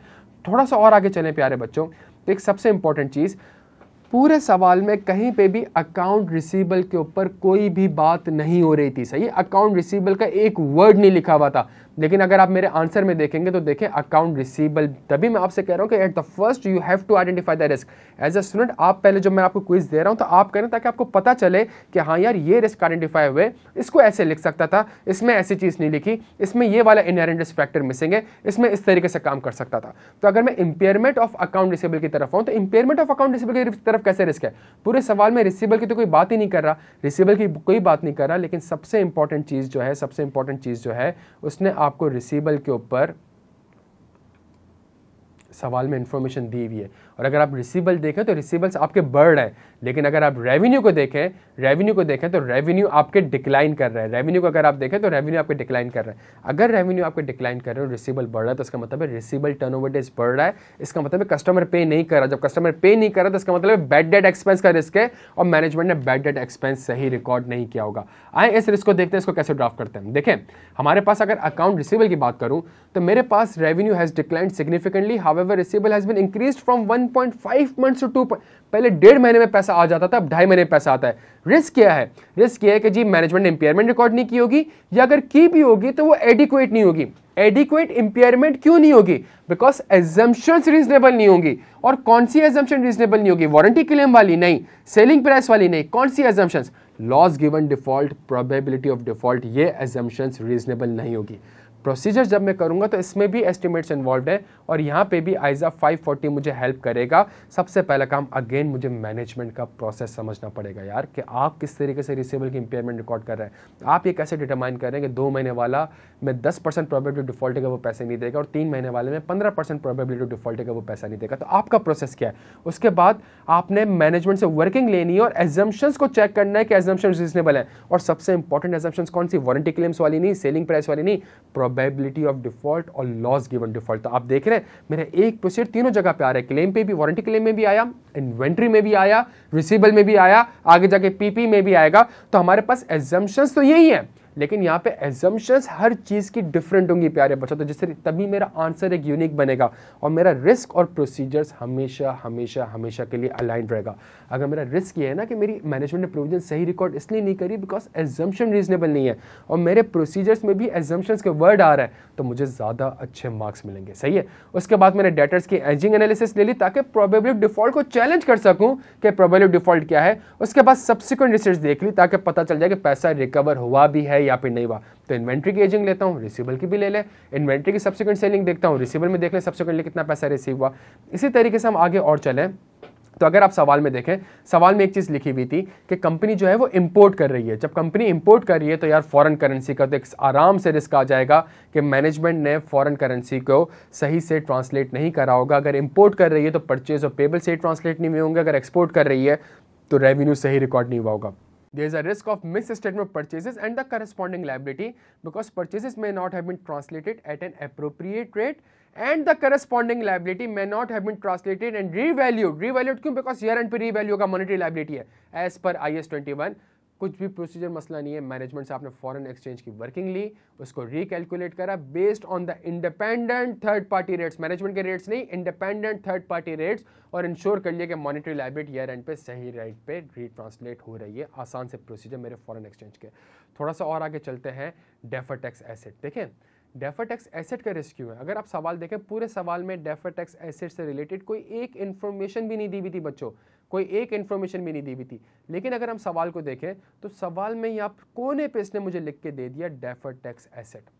थोड़ा सा और आगे चलें प्यारे बच्चों तो एक सबसे इम्पॉर्टेंट चीज़ पूरे सवाल में कहीं पे भी अकाउंट रिसीबल के ऊपर कोई भी बात नहीं हो रही थी सही अकाउंट रिसीबल का एक वर्ड नहीं लिखा हुआ था लेकिन अगर आप मेरे आंसर में देखेंगे तो देखें अकाउंट रिसीबल तभी मैं आपसे कह रहा हूँ कि at the first you have to identify the risk as a student आप पहले जब मैं आपको क्विज दे रहा हूँ तो आप करें ताकि आपको पता चले कि हाँ यार ये रिस्क आइडेंटिफाई हुए इसको ऐसे लिख सकता था इसमें ऐसी चीज़ नहीं लिखी इसमें ये वाला इनहेरेंट रिस्क फैक्टर मिसिंग है इसमें इस तरीके से काम कर सकता था तो अगर मैं इंपेयरमेंट ऑफ अकाउंट रिसीबल की तरफ आऊँ तो इंपेयरमेंट ऑफ अकाउंट रिसीबल की तरफ कैसे रिस्क है पूरे सवाल में रिसीबल की तो कोई बात ही नहीं कर रहा रिसीबल की कोई बात नहीं कर रहा लेकिन सबसे इंपॉर्टेंट चीज़ जो है सबसे इंपॉर्टेंट चीज़ जो है उसने आपको रिसीबल के ऊपर सवाल में इंफॉर्मेशन दी हुई है और अगर आप रिसीबल देखें तो रिसीबल्स आपके बर्ड है लेकिन अगर आप रेवेन्यू को देखें रेवेन्यू को देखें तो रेवेन्यू आपके डिक्लाइन कर रहा है रेवेन्यू को अगर आप देखें तो रेवेन्यू आपके डिक्लाइन कर रहा है अगर रेवेन्यू आपके डिक्लाइन कर रहे हो रिसीबल बढ़ रहा है तो इसका मतलब है रिसीबल टर्न ओवर डेज बढ़ रहा है इसका मतलब है कस्टमर पे नहीं कर रहा जब कस्टमर पे नहीं कर रहा तो इसका मतलब है बैड डेट एक्सपेंस का रिस्क है और मैनेजमेंट ने बैड डेट एक्सपेंस सही रिकॉर्ड नहीं किया होगा आए इस रिस्क को देखते हैं इसको कैसे ड्राफ्ट करते हैं देखें हमारे पास अगर अकाउंट रिसीबल की बात करूँ तो मेरे पास revenue has decline significantly however receivable has been increase from one point five months to two पहले डेढ़ महीने में पैसा आ जाता था अब ढाई महीने में पैसा आता है रिस्क क्या है रिस्क यह है कि जी मैनेजमेंट ने इंपेयरमेंट रिकॉर्ड नहीं की होगी या अगर की भी होगी तो वो एडिक्वेट नहीं होगी एडिक्वेट इंपेयरमेंट क्यों नहीं होगी बिकॉज एग्जम्पन रीजनेबल नहीं होगी और कौन सी एग्जम्पन रीजनेबल नहीं होगी वारंटी क्लेम वाली नहीं सेलिंग प्राइस वाली नहीं कौन सी assumption loss given default probability of default ये एग्जम्पन रीजनेबल नहीं होगी प्रोसीजर जब मैं करूँगा तो इसमें भी एस्टिमेट्स इन्वॉल्व है और यहाँ पे भी आइजा 540 मुझे हेल्प करेगा सबसे पहला काम अगेन मुझे मैनेजमेंट का प्रोसेस समझना पड़ेगा यार कि आप किस तरीके से रिसेबल की इंपेयरमेंट रिकॉर्ड कर रहे हैं आप ये कैसे डिटरमाइन कर रहे हैं कि दो महीने वाला मैं दस परसेंट प्रॉबेबिलिटी डिफॉल्ट का वो पैसे नहीं देगा और तीन महीने वाले में पंद्रह परसेंट प्रॉबेबिलिटी डिफॉल्ट का वो पैसा नहीं देगा तो आपका प्रोसेस क्या है उसके बाद आपने मैनेजमेंट से वर्किंग लेनी है और एजम्पन को चेक करना है कि एजम्पन रिजनेबल है और सबसे इंपॉर्टेंट एजम्पन कौन सी वारंटी क्लेम्स वाली नहीं सेलिंग प्राइस वाली नहीं प्रोबेबिलिटी ऑफ डिफॉल्ट और लॉस गिवन डिफॉल्ट तो आप देख रहे हैं मेरा एक प्रोसीड तीनों जगह पे आ रहा है क्लेम पे भी वारंटी क्लेम में भी आया इन्वेंट्री में भी आया रिसीबल में भी आया आगे जाके पीपी में भी आएगा तो हमारे पास एग्जाम्शन तो यही है लेकिन यहाँ पे एजम्पन्स हर चीज़ की डिफरेंट होंगी प्यारे बच्चों तो जिससे तभी मेरा आंसर एक यूनिक बनेगा और मेरा रिस्क और प्रोसीजर्स हमेशा हमेशा हमेशा के लिए अलाइन रहेगा अगर मेरा रिस्क ये है ना कि मेरी मैनेजमेंट ने प्रोविजन सही रिकॉर्ड इसलिए नहीं करी बिकॉज एजम्पन रीजनेबल नहीं है और मेरे प्रोसीजर्स में भी एजम्पन्स के वर्ड आ रहा है तो मुझे ज़्यादा अच्छे मार्क्स मिलेंगे सही है उसके बाद मैंने डेटर्स की एजिंग एनालिसिस ले ली ताकि प्रोबेबिलिटी डिफॉल्ट को चैलेंज कर सकूँ कि प्रोबेबिलिटी डिफॉल्ट क्या है उसके बाद सब्सिक्वेंट रिसर्च देख ली ताकि पता चल जाए कि पैसा रिकवर हुआ भी है या फिर नहीं हुआ तो इन्वेंट्री की एजिंग लेता हूँ रिसीबल की भी ले लें इन्वेंट्री की सब्सिक्वेंट सेलिंग देखता हूँ रिसीबल में देख लें सब्सिक्वेंटली कितना पैसा रिसीव हुआ इसी तरीके से हम आगे और चलें तो अगर आप सवाल में देखें सवाल में एक चीज़ लिखी हुई थी कि कंपनी जो है वो इंपोर्ट कर रही है जब कंपनी इंपोर्ट कर रही है तो यार फॉरेन करेंसी का तो एक आराम से रिस्क आ जाएगा कि मैनेजमेंट ने फॉरेन करेंसी को सही से ट्रांसलेट नहीं करा होगा अगर इंपोर्ट कर रही है तो परचेज और पेबल सही ट्रांसलेट नहीं हुए होंगे अगर एक्सपोर्ट कर रही है तो रेवेन्यू सही रिकॉर्ड नहीं हुआ होगा There is a risk of misstatement of purchases and the corresponding liability because purchases may not have been translated at an appropriate rate and the corresponding liability may not have been translated and revalued. Revalued क्यों? Because year end पे revalue ka monetary liability hai as per IS 21. कुछ भी procedure मसला नहीं है management से आपने foreign exchange की वर्किंग ली उसको रिकैलकुलेट करा based on the independent third party rates management के रेट्स नहीं इंडिपेंडेंट थर्ड पार्टी रेट्स और इंश्योर कर लिया कि मॉनिटरी लाइब्रेट ईयर एंड पे सही रेट पे रिट्रांसलेट हो रही है आसान से प्रोसीजर मेरे फॉरन एक्सचेंज के थोड़ा सा और आगे चलते हैं डेफर टैक्स एसेट देखें डेफर टैक्स एसेट का रिस्क क्यों है अगर आप सवाल देखें पूरे सवाल में डेफर टैक्स एसेट से रिलेटेड कोई एक इन्फॉर्मेशन भी नहीं दी हुई थी बच्चों कोई एक इन्फॉर्मेशन भी नहीं दी हुई थी लेकिन अगर हम सवाल को देखें तो सवाल में यहाँ कोने पे इसने मुझे लिख के दे दिया डेफर्ड टैक्स एसेट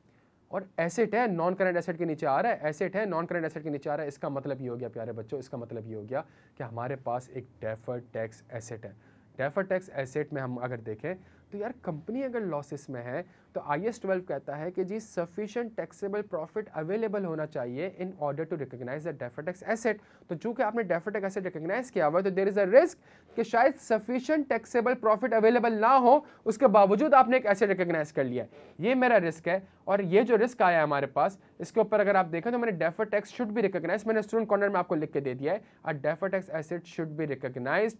और एसेट है नॉन करंट एसेट के नीचे आ रहा है एसेट है नॉन करंट एसेट के नीचे आ रहा है इसका मतलब ये हो गया प्यारे बच्चों इसका मतलब ये हो गया कि हमारे पास एक डेफर्ड टैक्स एसेट है डेफर्ड टैक्स एसेट में हम अगर देखें तो यार कंपनी अगर लॉसेस में है तो आई एस ट्वेल्व कहता है कि जी सफिशेंट टैक्सेबल प्रॉफिट अवेलेबल होना चाहिए in order to recognise the deferred tax asset तो चूंकि आपने डेफेटेक एसेट रिकोगनाइज किया हुआ है तो देर इज अ रिस्क कि शायद सफिशेंट टैक्सेबल प्रॉफिट अवेलेबल ना हो उसके बावजूद आपने एक एसेट रिकोगनाइज कर लिया है ये मेरा रिस्क है और ये जो रिस्क आया है हमारे पास इसके ऊपर अगर आप देखें तो मैंने डेफर टैक्स शुड भी रिकोगनाइज मैंने स्टूडेंट कॉर्नर में आपको लिख के दे दिया है और डेफर टैक्स एसेट शुड भी recognise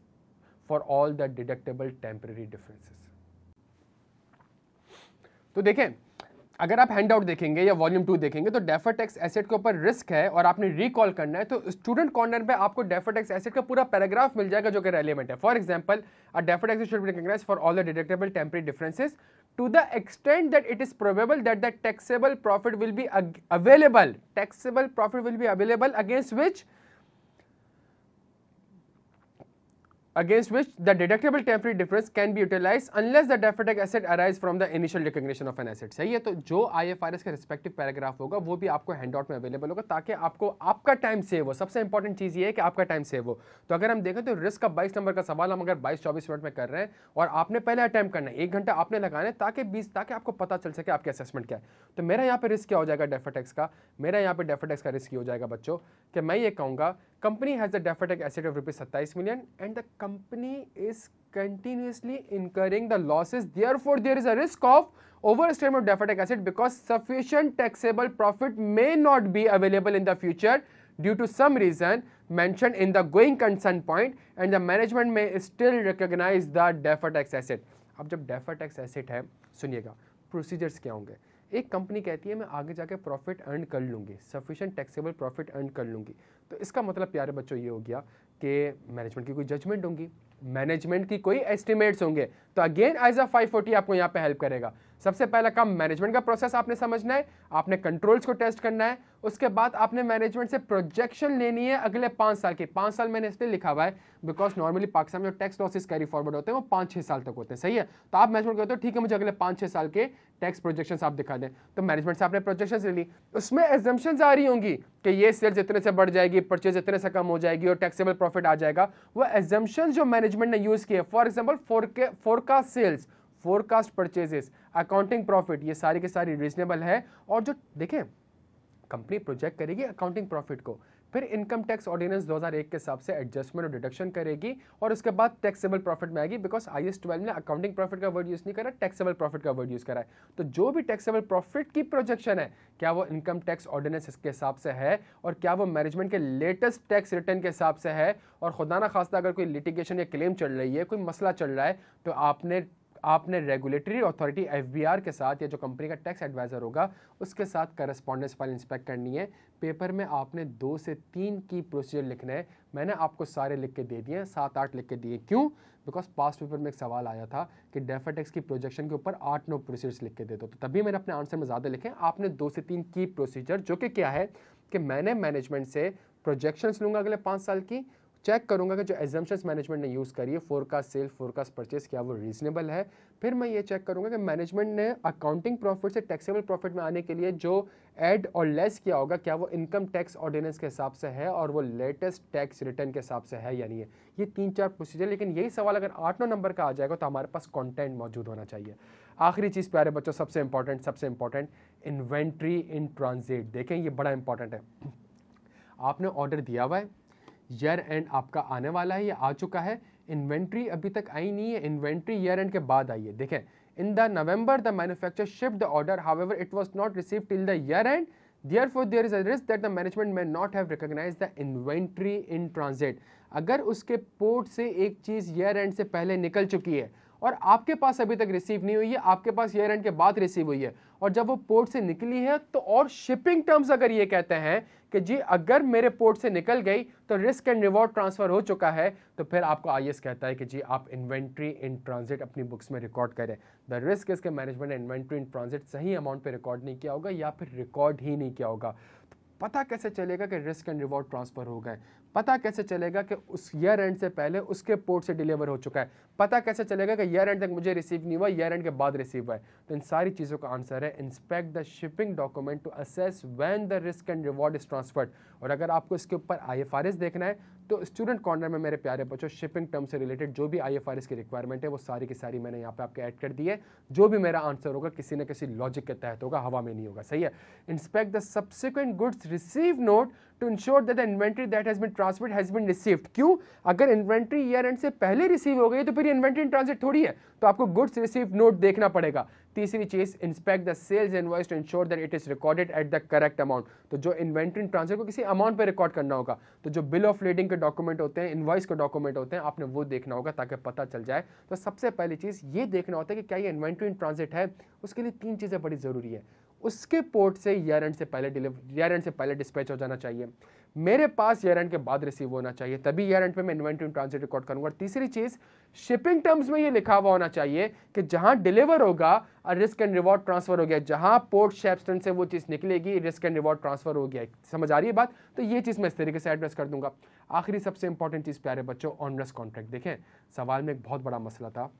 for all the deductible temporary differences तो देखें अगर आप हैंड आउट देखेंगे या वॉल्यूम टू देखेंगे तो डेफर टैक्स एसेट के ऊपर रिस्क है और आपने रिकॉल करना है तो स्टूडेंट कॉर्नर में आपको डेफर टैक्स एसेट का पूरा पैराग्राफ मिल जाएगा जो कि रेलिवेंट है for example a defer tax should be recognised for all the deductible temporary differences to the extent that it is probable that the taxable profit will be available taxable profit will be available against which against which the deductible temporary difference can be utilized unless the deferred asset arises from the initial recognition of an asset सही है तो जो IFRS के respective paragraph होगा वो भी आपको handout में अवेलेबल होगा ताकि आपको आपका टाइम सेव हो सबसे इंपॉर्टेंट चीज़ ये है कि आपका टाइम सेव हो तो अगर हम देखें तो रिस्क का बाईस नंबर का सवाल हम अगर बाईस चौबीस मिनट में कर रहे हैं और आपने पहले अटैम्प करना है एक घंटा आपने लगाना है ताकि बीस ताकि आपको पता चल सके आपकी असेसमेंट क्या है तो मेरा यहाँ पर रिस्क क्या हो जाएगा डेफरटेक्स का मेरा यहाँ पर डेफरटेक्स का रिस्क ये हो जाएगा बच्चों कि मैं ये कहूँगा company has the deferred tax asset of rupees सत्ताईस million and the company is continuously incurring the losses therefore there is a risk of over state of deferred tax asset because sufficient taxable profit may not be available in the future due to some reason mention in the going concern point and the management may still recognise the deferred tax asset अब जब डेफेटेक्स asset है सुनिएगा procedures क्या होंगे एक company कहती है मैं आगे जाके प्रॉफिट अर्न कर लूँगी सफिशेंट टैक्सेबल प्रॉफिट अर्न कर लूँगी तो इसका मतलब प्यारे बच्चों ये हो गया के मैनेजमेंट की कोई जजमेंट होंगी मैनेजमेंट की कोई एस्टिमेट्स होंगे तो अगेन एज फाइव फोर्टी आपको यहाँ पे हेल्प करेगा सबसे पहला काम मैनेजमेंट का प्रोसेस आपने समझना है आपने कंट्रोल्स को टेस्ट करना है उसके बाद आपने मैनेजमेंट से प्रोजेक्शन लेनी है अगले पाँच साल की पाँच साल मैंने इसलिए लिखा हुआ है बिकॉज नॉर्मली पाकिस्तान में जो टैक्स लॉसेस कैरी फॉरवर्ड होते हैं वो पाँच छः साल तक होते हैं सही है तो आप मैनेजमेंट कहते हो ठीक है मुझे अगले पाँच छः साल के टैक्स प्रोजेक्शन आप दिखा दें तो मैनेजमेंट से आपने प्रोजेक्शन ले ली उसमें एग्जम्पन आ रही होंगी कि ये सेल्स इतने से बढ़ जाएगी परचेज इतने से कम हो जाएगी और टैक्सेबल प्रॉफिट आ जाएगा वो एग्जाम्पन जो मैनेजमेंट ने यूज़ किए फॉर एग्जाम्पल के forecast sales forecast purchases accounting profit ये सारी के सारी रीजनेबल है और जो देखें कंपनी प्रोजेक्ट करेगी अकाउंटिंग प्रॉफिट को फिर इनकम टैक्स ऑर्डिनेंस 2001 के हिसाब से एडजस्टमेंट और डिडक्शन करेगी और उसके बाद टैक्सेबल प्रॉफिट में आएगी बिकॉज आई एस ट्वेल्व ने अकाउंटिंग प्रॉफिट का वर्ड यूज़ नहीं करा टैक्सेबल प्रॉफिट का वर्ड यूज़ करा है तो जो भी टैक्सेबल प्रॉफिट की प्रोजेक्शन है क्या वो इनकम टैक्स ऑर्डिनेंस इसके हिसाब से है और क्या वो मैनेजमेंट के लेटेस्ट टैक्स रिटर्न के हिसाब से है और खुदा ना खास्ता अगर कोई लिटिगेशन या क्लेम चल रही है कोई मसला चल रहा है तो आपने आपने रेगुलेटरी अथॉरिटी एफ के साथ या जो कंपनी का टैक्स एडवाइज़र होगा उसके साथ करस्पॉन्डेंस फाइल इंस्पेक्ट करनी है पेपर में आपने दो से तीन की प्रोसीजर लिखना है मैंने आपको सारे लिख के दे दिए हैं सात आठ लिख के दिए क्यों बिकॉज पास्ट पेपर में एक सवाल आया था कि डेफर टैक्स की प्रोजेक्शन के ऊपर आठ नौ प्रोसीजर्स लिख के दे दो तो तभी मैंने अपने आंसर में ज़्यादा लिखे आपने दो से तीन की प्रोसीजर जो कि क्या है कि मैंने मैनेजमेंट से प्रोजेक्शन लूँगा अगले पाँच साल की चेक करूंगा कि जो एजम्पन्स मैनेजमेंट ने यूज़ करी है फोरकास्ट सेल फोरकास्ट परचेज क्या वो रीजनेबल है फिर मैं ये चेक करूंगा कि मैनेजमेंट ने अकाउंटिंग प्रॉफिट से टैक्सेबल प्रॉफिट में आने के लिए जो एड और लेस किया होगा क्या वो इनकम टैक्स ऑर्डिनेंस के हिसाब से है और वो लेटेस्ट टैक्स रिटर्न के हिसाब से है या नहीं है ये तीन चार प्रोसीजर लेकिन यही सवाल अगर आठ नौ नंबर का आ जाएगा तो हमारे पास कॉन्टेंट मौजूद होना चाहिए आखिरी चीज़ प्यारे बच्चों सबसे इंपॉर्टेंट सबसे इंपॉर्टेंट इन्वेंट्री इन ट्रांजिट देखें ये बड़ा इंपॉर्टेंट है आपने ऑर्डर दिया हुआ है ईयर एंड आपका आने वाला है या आ चुका है इन्वेंट्री अभी तक आई नहीं है इन्वेंट्री ईयर एंड के बाद आई है देखें in the November the manufacture ship the order ever it was not receive till the year end therefore there is a risk that the management may not have recognise the inventory in transit अगर उसके port से एक चीज़ year and से पहले निकल चुकी है और आपके पास अभी तक रिसीव नहीं हुई है आपके पास ईयर एंड के बाद रिसीव हुई है और जब वो पोर्ट से निकली है तो और शिपिंग टर्म्स अगर ये कहते हैं कि जी अगर मेरे पोर्ट से निकल गई तो रिस्क एंड रिवॉर्ड ट्रांसफर हो चुका है तो फिर आपको आई कहता है कि जी आप इन्वेंट्री इन ट्रांजिट अपनी बुक्स में रिकॉर्ड करें द रिस्क इसके मैनेजमेंट इन्वेंट्री इन ट्रांजिट सही अमाउंट पर रिकॉर्ड नहीं किया होगा या फिर रिकॉर्ड ही नहीं किया होगा पता कैसे चलेगा कि रिस्क एंड रिवॉर्ड ट्रांसफ़र हो गए पता कैसे चलेगा कि उस ईयर एंड से पहले उसके पोर्ट से डिलीवर हो चुका है पता कैसे चलेगा कि ईयर एंड तक मुझे रिसीव नहीं हुआ ईयर एंड के बाद रिसीव हुआ है तो इन सारी चीज़ों का आंसर है inspect the shipping document to assess when the risk and reward is transferred और अगर आपको इसके ऊपर आई देखना है तो स्टूडेंट कॉर्नर में मेरे प्यारे बच्चों शिपिंग टर्म से रिलेटेड जो भी आई की रिक्वायरमेंट है वो सारी की सारी मैंने यहाँ पे आपके ऐड कर दी है जो भी मेरा आंसर होगा किसी न किसी लॉजिक के तहत होगा हवा में नहीं होगा सही है inspect the subsequent goods receive note to ensure that inventory that has been transmit has been received क्यों अगर इन्वेंट्री ईयर एंड से पहले रिसीव हो गई तो फिर इन्वेंट्री इन ट्रांसिट थोड़ी है तो आपको गुड्स रिसीव नोट देखना पड़ेगा तीसरी चीज़ inspect the sales invoice to ensure that it is recorded at the correct amount तो जो इन्वेंट्री ट्रांसफर को किसी अमाउंट पर रिकॉर्ड करना होगा तो जो बिल ऑफ लेडिंग के डॉक्यूमेंट होते हैं इन्वॉइस के डॉक्यूमेंट होते हैं आपने वो देखना होगा ताकि पता चल जाए तो सबसे पहली चीज़ ये देखना होता है कि क्या ये इन्वेंट्री इन ट्रांजिट है उसके लिए तीन चीज़ें बड़ी ज़रूरी है उसके पोर्ट से ईयर एंड से पहले डिलीवर ईयर एंड से पहले डिस्पैच हो जाना चाहिए मेरे पास ईयर एंड के बाद रिसीव होना चाहिए तभी ईयर एंड पे मैं इन्वेंट्री ट्रांसिट रिकॉर्ड करूंगा तीसरी चीज शिपिंग टर्म्स में ये लिखा हुआ होना चाहिए कि जहां डिलीवर होगा और रिस्क एंड रिवॉर्ड ट्रांसफर हो गया जहां पोर्ट शेपस्टन से वो चीज निकलेगी रिस्क एंड रिवॉर्ड ट्रांसफर हो गया समझ आ रही है बात तो ये चीज मैं इस तरीके से एड्रेस कर दूंगा आखिरी सबसे इंपॉर्टेंट चीज प्यारे बच्चों ऑनरस कॉन्ट्रैक्ट देखें सवाल में एक बहुत बड़ा मसला था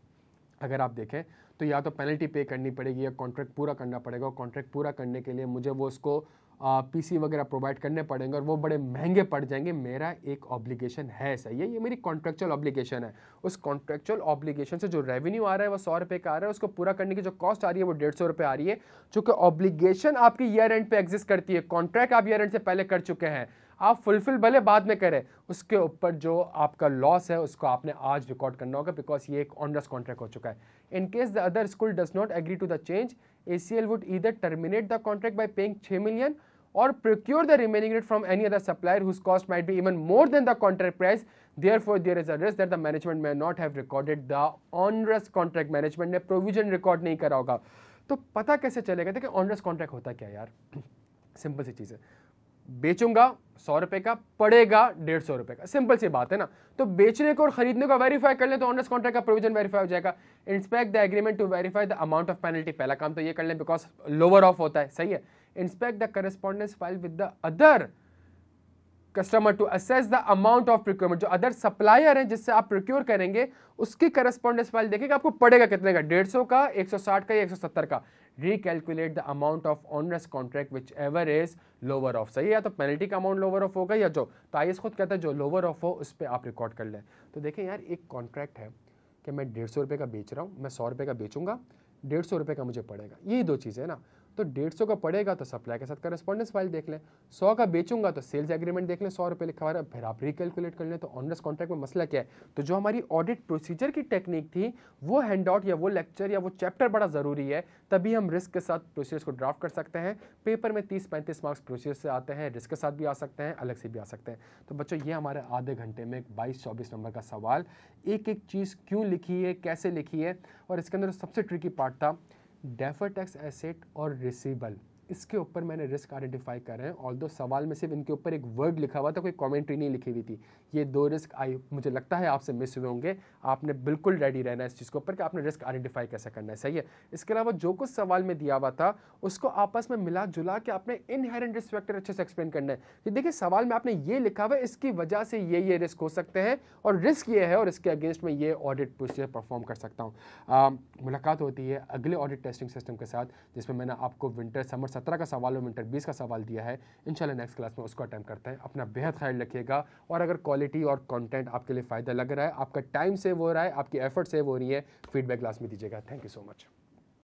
अगर आप देखें तो या तो पेनल्टी पे करनी पड़ेगी या कॉन्ट्रैक्ट पूरा करना पड़ेगा कॉन्ट्रैक्ट पूरा करने के लिए मुझे वो उसको पीसी वगैरह प्रोवाइड करने पड़ेंगे और वो बड़े महंगे पड़ जाएंगे मेरा एक ऑब्लिगेशन है सही है ये मेरी कॉन्ट्रेक्चुअल ऑब्लिगेशन है उस कॉन्ट्रेक्चुअल ऑब्लिगेशन से जो रेवेन्यू आ रहा है वो सौ रुपये का आ रहा है उसको पूरा करने की जो कॉस्ट आ रही है वो डेढ़ सौ रुपये आ रही है चूँकि ऑब्लिगेशन आपकी ईयर एंड पे एग्जिस्ट करती है कॉन्ट्रैक्ट आप ईयर एंड से पहले कर चुके हैं आप फुलफिल भले बाद में करें उसके ऊपर जो आपका लॉस है उसको आपने आज रिकॉर्ड करना होगा बिकॉज ये एक ऑनरस कॉन्ट्रैक्ट हो चुका है in case the other school does not agree to the change ACL would either terminate the contract by paying 6 million or procure the remaining rate from any other supplier whose cost might be even more than the contract price. Therefore, there is a risk that the management may not have recorded the onerous contract. Management ने provision record नहीं करा होगा तो पता कैसे चलेगा देखिए onerous contract होता क्या यार सिंपल सी चीज़ है बेचूंगा सौ रुपए का पड़ेगा डेढ़ सौ रुपए का सिंपल सी बात है ना तो बेचने को और खरीदने को वेरीफाई कर ले तो ऑनर्स कॉन्ट्रैक्ट का प्रोविजन वेरीफाई हो जाएगा inspect the agreement to verify the amount of penalty पहला काम तो ये कर ले बिकॉज लोअर ऑफ होता है सही है inspect the correspondence file with the other customer to assess the amount of procurement जो अदर सप्लायर है जिससे आप प्रिक्योर करेंगे उसकी करस्पॉन्डेंस फाइल देखेगा आपको पड़ेगा कितने का डेढ़ सौ का एक सौ साठ का या एक सौ सत्तर का recalculate the amount of onerous contract whichever is lower of सही है या तो पेनल्टी का अमाउंट लोअर ऑफ होगा या जो तो आई खुद कहता है जो लोअर ऑफ हो उस पर आप रिकॉर्ड कर लें तो देखें यार एक कॉन्ट्रैक्ट है कि मैं डेढ़ सौ रुपये का बेच रहा हूँ मैं सौ रुपये का बेचूंगा डेढ़ सौ रुपये का मुझे पड़ेगा यही दो चीज़ें ना तो डेढ़ सौ का पड़ेगा तो सप्लाई के साथ करस्पॉन्डेंस फाइल देख लें सौ का बेचूंगा तो सेल्स एग्रीमेंट देख लें सौ रुपये लिखा हुआ है फिर आप रिकेलकुलेट कर लें तो ऑनर्स कॉन्ट्रैक्ट में मसला क्या है तो जो हमारी ऑडिट प्रोसीजर की टेक्निक थी वो हैंड आउट या वो लेक्चर या वो चैप्टर बड़ा ज़रूरी है तभी हम रिस्क के साथ प्रोसीजर्स को ड्राफ्ट कर सकते हैं पेपर में तीस पैंतीस मार्क्स प्रोसीजर से आते हैं रिस्क के साथ भी आ सकते हैं अलग से भी आ सकते हैं तो बच्चों ये हमारे आधे घंटे में बाईस चौबीस नंबर का सवाल एक एक चीज़ क्यों लिखी है कैसे लिखी है और इसके अंदर सबसे ट्रिकी पार्ट था deferred tax asset or receivable इसके ऊपर मैंने रिस्क आइडेंटिफाई कर रहे हैं ऑल दो सवाल में सिर्फ इनके ऊपर एक वर्ड लिखा हुआ था कोई कॉमेंट्री नहीं लिखी हुई थी ये दो रिस्क आई मुझे लगता है आपसे मिस हुए होंगे आपने बिल्कुल रेडी रहना है इस चीज़ के ऊपर कि आपने रिस्क आइडेंटिफाई कैसे करना है सही है इसके अलावा जो कुछ सवाल में दिया हुआ था उसको आपस में मिला जुला के आपने इनहेरेंट रिस्क फैक्टर अच्छे से एक्सप्लेन करना है कि देखिए सवाल में आपने ये लिखा हुआ है इसकी वजह से ये ये रिस्क हो सकते हैं और रिस्क ये है और इसके अगेंस्ट में ये ऑडिट प्रोसीजर परफॉर्म कर सकता हूँ मुलाकात होती है अगले ऑडिट टेस्टिंग सिस्टम के साथ जिसमें मैंने आपको विंटर समर सत्रह का सवाल और मिनटर बीस का सवाल दिया है इनशाला नेक्स्ट क्लास में उसको अटैम्प्ट करते हैं अपना बेहद ख्याल रखिएगा और अगर क्वालिटी और कॉन्टेंट आपके लिए फ़ायदा लग रहा है आपका टाइम सेव हो रहा है आपकी एफर्ट सेव हो रही है फीडबैक क्लास में दीजिएगा थैंक यू सो मच